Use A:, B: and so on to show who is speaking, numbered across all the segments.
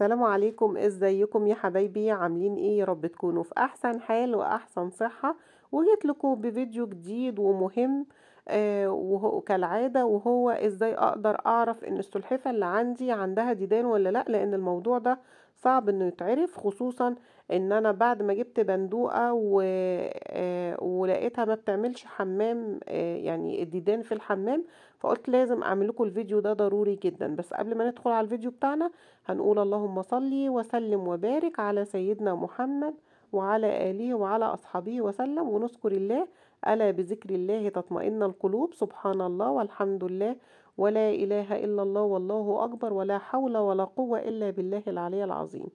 A: السلام عليكم ازيكم يا حبايبي عاملين ايه يا رب تكونوا في احسن حال واحسن صحة وجيت لكم بفيديو جديد ومهم آه وهو كالعادة وهو ازاي اقدر اعرف ان السلحفة اللي عندي عندها ديدان ولا لا لان الموضوع ده صعب انه يتعرف خصوصا ان انا بعد ما جبت بندوقة و... آه، ولقيتها ما بتعملش حمام آه، يعني الديدان في الحمام فقلت لازم اعمل لكم الفيديو ده ضروري جدا بس قبل ما ندخل على الفيديو بتاعنا هنقول اللهم صلي وسلم وبارك على سيدنا محمد وعلى آله وعلى أصحابه وسلم ونذكر الله ألا بذكر الله تطمئن القلوب سبحان الله والحمد لله ولا إله إلا الله والله أكبر ولا حول ولا قوة إلا بالله العلي العظيم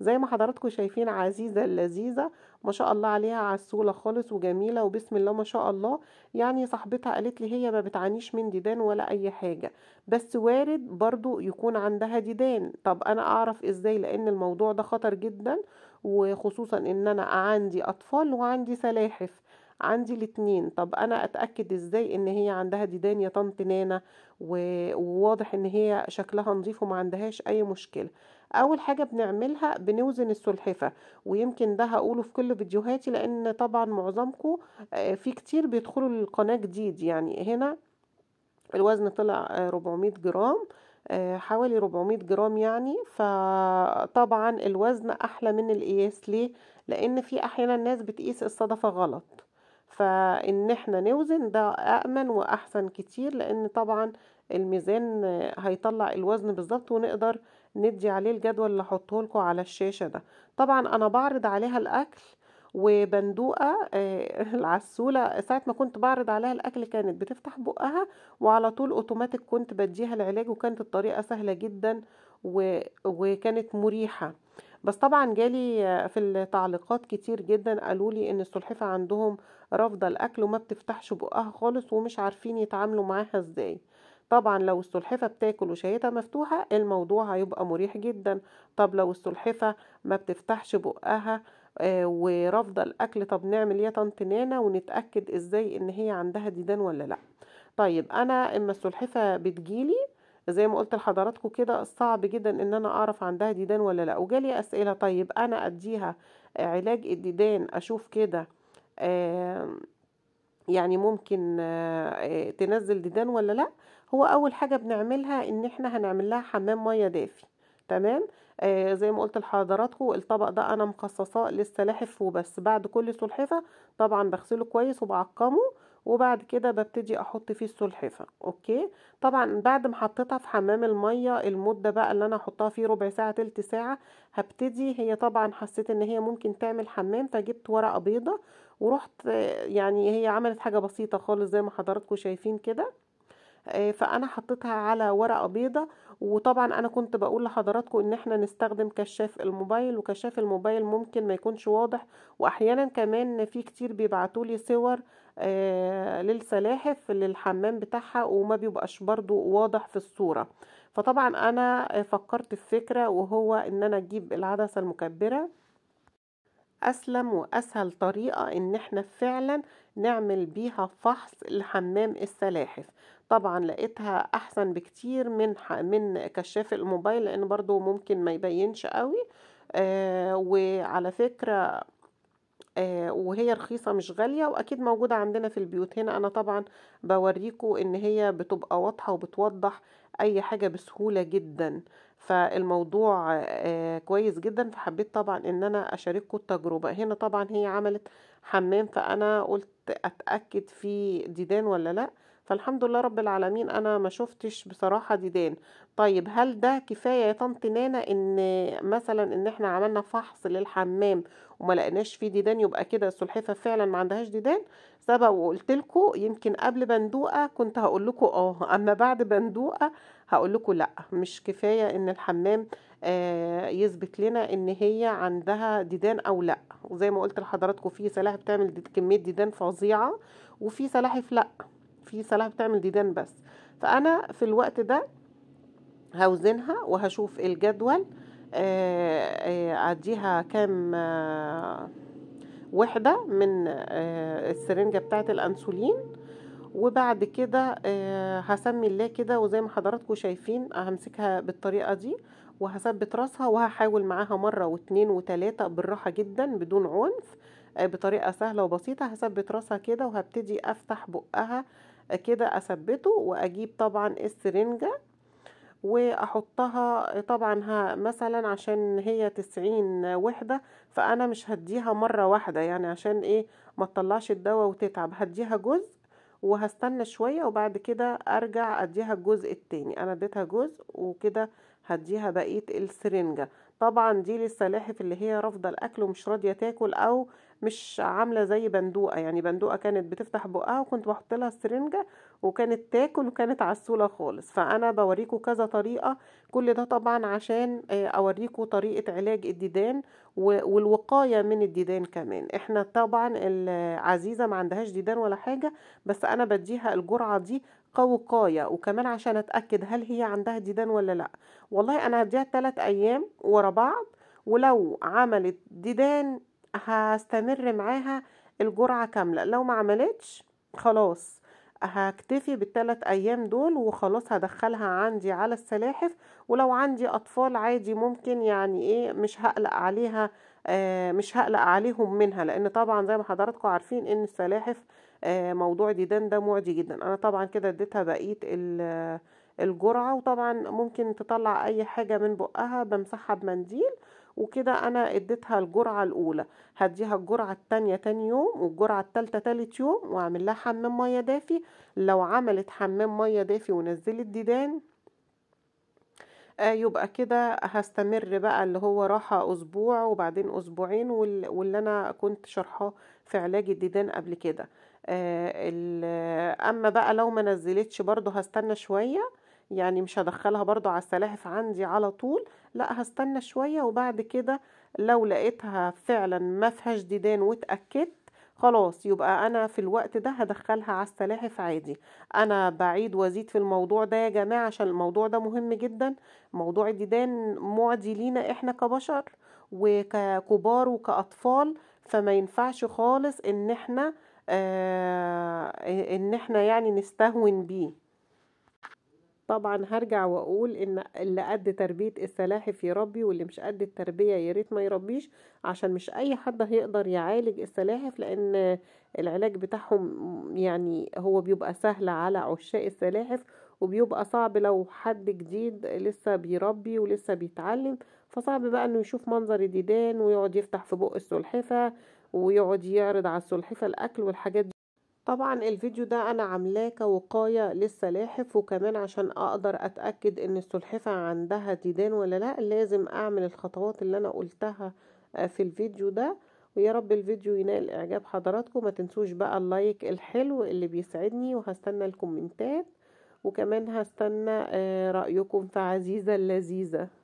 A: زي ما حضراتكم شايفين عزيزة اللذيذة ما شاء الله عليها عسولة خالص وجميلة وبسم الله ما شاء الله يعني صاحبتها قالت لي هي ما بتعانيش من ديدان ولا أي حاجة بس وارد برضو يكون عندها ديدان طب أنا أعرف إزاي لأن الموضوع ده خطر جدا وخصوصا إن أنا عندي أطفال وعندي سلاحف عندي الاتنين طب انا اتاكد ازاي ان هي عندها ديدان يا طنط نانا وواضح ان هي شكلها نظيف وما عندهاش اي مشكله اول حاجه بنعملها بنوزن السلحفه ويمكن ده هقوله في كل فيديوهاتي لان طبعا معظمكم آه، في كتير بيدخلوا القناه جديد يعني هنا الوزن طلع 400 آه، جرام آه، حوالي 400 جرام يعني فطبعا الوزن احلى من القياس ليه لان في احيانا ناس بتقيس الصدفه غلط فان احنا نوزن ده أأمن واحسن كتير لان طبعا الميزان هيطلع الوزن بالظبط ونقدر ندي عليه الجدول اللي هحطه لكم على الشاشة ده طبعا انا بعرض عليها الاكل وبندوقة آه، العسولة ساعة ما كنت بعرض عليها الأكل كانت بتفتح بقها وعلى طول أوتوماتيك كنت بديها العلاج وكانت الطريقة سهلة جدا وكانت مريحة بس طبعا جالي في التعليقات كتير جدا قالوا لي ان السلحفة عندهم رافضة الاكل وما بتفتحش بقها خالص ومش عارفين يتعاملوا معاها ازاي طبعا لو السلحفة بتاكل وشهيتها مفتوحة الموضوع هيبقى مريح جدا طب لو السلحفة ما بتفتحش بقها ورفض آه، ورافضة الاكل طب نعمل ايه طنط نانا ونتأكد ازاي ان هي عندها ديدان ولا لا طيب انا اما السلحفة بتجيلي زي ما قلت لحضراتكم كده صعب جدا ان انا اعرف عندها ديدان ولا لا وجالي اسئله طيب انا اديها علاج الديدان اشوف كده يعني ممكن آه، تنزل ديدان ولا لا هو اول حاجه بنعملها ان احنا هنعمل لها حمام ميه دافي تمام آه زي ما قلت لحضراتكم الطبق ده انا مخصصاه للسلاحف وبس بعد كل سلحفه طبعا بغسله كويس وبعقمه وبعد كده ببتدي احط فيه السلحفه اوكي طبعا بعد ما حطيتها في حمام الميه المده بقى اللي انا هحطها فيه ربع ساعه تلت ساعه هبتدي هي طبعا حسيت ان هي ممكن تعمل حمام فجبت ورقه بيضه ورحت يعني هي عملت حاجه بسيطه خالص زي ما حضراتكم شايفين كده آه، فانا حطيتها على ورقه بيضه وطبعا انا كنت بقول لحضراتكم ان احنا نستخدم كشاف الموبايل وكشاف الموبايل ممكن ما يكونش واضح واحيانا كمان في كتير بيبعتولي صور آه، للسلاحف للحمام بتاعها وما بيبقاش برضو واضح في الصورة فطبعا انا فكرت في فكرة وهو ان انا اجيب العدسة المكبرة اسلم واسهل طريقة ان احنا فعلا نعمل بيها فحص لحمام السلاحف طبعا لقيتها احسن بكتير من من كشاف الموبايل لان برضو ممكن ما يبينش قوي آه وعلى فكرة آه، وهي رخيصة مش غالية وأكيد موجودة عندنا في البيوت هنا أنا طبعا بوريكو إن هي بتبقى واضحة وبتوضح أي حاجة بسهولة جدا فالموضوع آه، كويس جدا فحبيت طبعا إن أنا أشارككم التجربة هنا طبعا هي عملت حمام فأنا قلت أتأكد في ديدان ولا لأ فالحمد لله رب العالمين انا ما شفتش بصراحه ديدان طيب هل ده كفايه يا طنط نانا ان مثلا ان احنا عملنا فحص للحمام وما لقيناش فيه ديدان يبقى كده السلحفه فعلا ما عندهاش ديدان سبق وقلت لكم يمكن قبل بندوقه كنت هقول لكم اه اما بعد بندوقه هقول لكم لا مش كفايه ان الحمام آه يثبت لنا ان هي عندها ديدان او لا وزي ما قلت لحضراتكم في سلاحف بتعمل كميه ديدان فظيعه وفي سلاحف لا في صلاح بتعمل ديدان بس فانا في الوقت ده هوزنها وهشوف الجدول آه، آه، اديها كام آه، وحده من السرنجه بتاعه الانسولين وبعد كده هسمي الله كده وزي ما حضراتكم شايفين همسكها بالطريقه دي وهثبت راسها وهحاول معاها مرة واثنين وثلاثه بالراحة جدا بدون عنف بطريقة سهلة وبسيطة هثبت راسها كده وهبتدي افتح بقها كده اثبته واجيب طبعا السرنجة واحطها طبعا ها مثلا عشان هي تسعين وحدة فانا مش هديها مرة واحدة يعني عشان ايه ما تطلعش الدواء وتتعب هديها جزء وهستنى شوية وبعد كده ارجع اديها الجزء التاني انا اديتها جزء وكده هديها بقية السرنجة طبعا دي للسلاحف اللي هي رافضة الاكل ومش راضية تاكل او مش عامله زي بندوقه يعني بندوقه كانت بتفتح بقها وكنت بحط لها السرنجه وكانت تاكل وكانت عسوله خالص فانا بوريكم كذا طريقه كل ده طبعا عشان آه، اوريكم طريقه علاج الديدان والوقايه من الديدان كمان احنا طبعا العزيزه ما عندهاش ديدان ولا حاجه بس انا بديها الجرعه دي كوقايه وكمان عشان اتاكد هل هي عندها ديدان ولا لا والله انا هديها ثلاث ايام ورا بعض ولو عملت ديدان هستمر معاها الجرعة كاملة لو ما عملتش خلاص هكتفي بالتلات ايام دول وخلاص هدخلها عندي على السلاحف ولو عندي اطفال عادي ممكن يعني ايه مش هقلق عليها آه مش هقلق عليهم منها لان طبعا زي ما حضراتكم عارفين ان السلاحف آه موضوع ديدان ده معدي جدا انا طبعا كده اديتها بقيه الجرعه وطبعا ممكن تطلع اي حاجه من بقها بمسحها بمنديل وكده انا اديتها الجرعة الاولى هديها الجرعة التانية تاني يوم والجرعة التالتة تالت يوم واعمل لها حمام مية دافي لو عملت حمام مية دافي ونزلت ديدان آه يبقى كده هستمر بقى اللي هو راحة أسبوع وبعدين أسبوعين واللي أنا كنت شرحاه في علاج الديدان قبل كده آه أما بقى لو ما نزلتش برضو هستنى شوية يعني مش هدخلها برضو على السلاحف عندي على طول لا هستنى شوية وبعد كده لو لقيتها فعلا ما فيهاش ديدان واتأكدت خلاص يبقى انا في الوقت ده هدخلها على السلاحف عادي انا بعيد وزيد في الموضوع ده يا جماعة عشان الموضوع ده مهم جدا موضوع الديدان معدي لينا احنا كبشر وككبار وكأطفال فما ينفعش خالص ان احنا آه ان احنا يعني نستهون بيه طبعا هرجع واقول ان اللي قد تربيه السلاحف يربي واللي مش قد التربيه يا ريت ما يربيش عشان مش اي حد هيقدر يعالج السلاحف لان العلاج بتاعهم يعني هو بيبقى سهل على عشاق السلاحف وبيبقى صعب لو حد جديد لسه بيربي ولسه بيتعلم فصعب بقى انه يشوف منظر الديدان ويقعد يفتح في بق السلحفه ويقعد يعرض على السلحفه الاكل والحاجات دي طبعا الفيديو ده انا عاملاه كوقاية للسلاحف وكمان عشان اقدر اتأكد ان السلحفة عندها ديدان ولا لا لازم اعمل الخطوات اللي انا قلتها آه، في الفيديو ده ويا رب الفيديو ينال اعجاب حضراتكم ما تنسوش بقى اللايك الحلو اللي بيسعدني وهستنى الكومنتات وكمان هستنى آه، رأيكم في عزيزة اللذيذة